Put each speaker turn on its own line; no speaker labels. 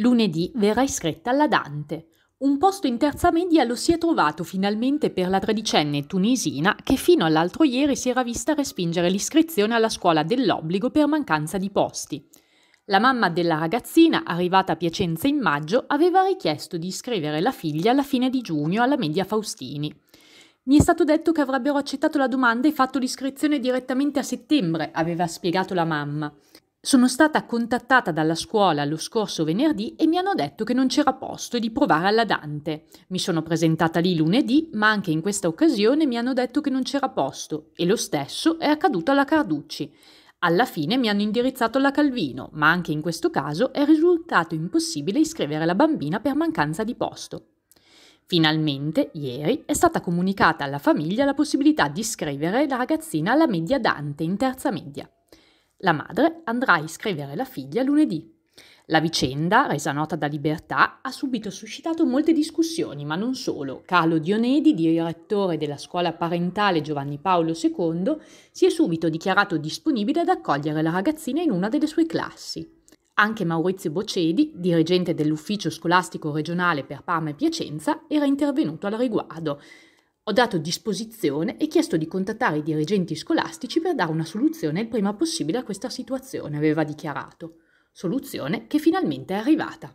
Lunedì verrà iscritta alla Dante. Un posto in terza media lo si è trovato finalmente per la tredicenne tunisina che fino all'altro ieri si era vista respingere l'iscrizione alla scuola dell'obbligo per mancanza di posti. La mamma della ragazzina, arrivata a Piacenza in maggio, aveva richiesto di iscrivere la figlia alla fine di giugno alla media Faustini. Mi è stato detto che avrebbero accettato la domanda e fatto l'iscrizione direttamente a settembre, aveva spiegato la mamma. Sono stata contattata dalla scuola lo scorso venerdì e mi hanno detto che non c'era posto e di provare alla Dante. Mi sono presentata lì lunedì, ma anche in questa occasione mi hanno detto che non c'era posto e lo stesso è accaduto alla Carducci. Alla fine mi hanno indirizzato alla Calvino, ma anche in questo caso è risultato impossibile iscrivere la bambina per mancanza di posto. Finalmente, ieri, è stata comunicata alla famiglia la possibilità di iscrivere la ragazzina alla media Dante in terza media. La madre andrà a iscrivere la figlia lunedì. La vicenda, resa nota da Libertà, ha subito suscitato molte discussioni, ma non solo. Carlo Dionedi, direttore della scuola parentale Giovanni Paolo II, si è subito dichiarato disponibile ad accogliere la ragazzina in una delle sue classi. Anche Maurizio Bocedi, dirigente dell'ufficio scolastico regionale per Parma e Piacenza, era intervenuto al riguardo, ho dato disposizione e chiesto di contattare i dirigenti scolastici per dare una soluzione il prima possibile a questa situazione, aveva dichiarato. Soluzione che finalmente è arrivata.